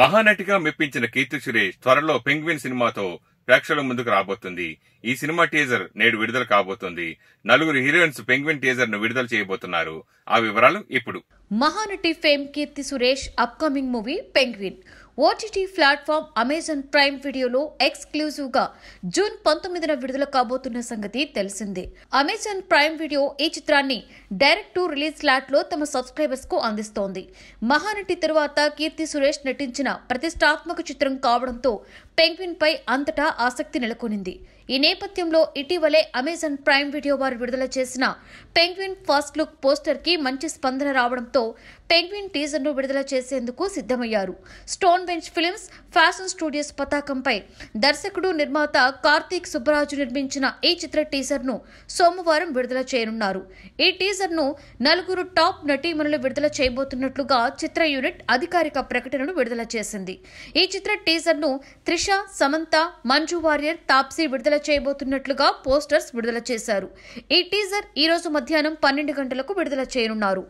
మహానటిగా మెప్పించిన కీర్తి సురేష్ త్వరలో పెంగ్విన్ సినిమాతో ప్రేక్షకుల ముందుకు రాబోతుంది ఈ సినిమా టీజర్ నేడు విడుదల కాబోతుంది నలుగురు హీరోయిన్స్ పెంగ్విన్ టీజర్ ను విడుదల చేయబోతున్నారు ఆ వివరాలు ఇప్పుడు Mahanati fame Keerthy Suresh upcoming movie Penguin OTT platform Amazon Prime వీడియోలో ఎక్స్క్లూజివ్గా జూన్ పంతొమ్మిదిన విడుదల కాబోతున్న సంగతి తెలిసిందే అమెజాన్ ప్రైమ్ వీడియో ఈ చిత్రాన్ని డైరెక్ట్ టు రిలీజ్ స్లాట్లో తమ సబ్స్క్రైబర్స్ కు అందిస్తోంది మహానటి తరువాత కీర్తి సురేష్ నటించిన ప్రతిష్టాత్మక చిత్రం కావడంతో పెంగ్విన్ పై అంతటా ఆసక్తి నెలకొనింది ఈ నేపథ్యంలో ఇటీవలే అమెజాన్ ప్రైమ్ వీడియో వారు విడుదల చేసిన పెంగ్విన్ ఫస్ట్ లుక్ పోస్టర్ కి మంచి స్పందన రావడంతో పెంగ్విన్ టీజర్ను విడుదల చేసేందుకు సిద్ధమయ్యారు Stone Bench Films Passion Studios పతాకంపై దర్శకుడు నిర్మాత కార్తీక్ సుబ్బరాజు నిర్మించిన ఈ చిత్ర టీజర్ను సోమవారం విడుదల చేయనున్నారు ఈ టీజర్ను నలుగురు టాప్ నటీమణులు విడుదల చేయబోతున్నట్లుగా చిత్ర యూనిట్ అధికారిక ప్రకటనను విడుదల చేసింది ఈ చిత్ర టీజర్ను త్రిష సమంత మంజు వారియర్ తాప్సీ విడుదల చేయబోతున్నట్లుగా పోస్టర్స్ విడుదల చేశారు ఈ టీజర్ ఈరోజు మధ్యాహ్నం పన్నెండు గంటలకు విడుదల చేయనున్నారు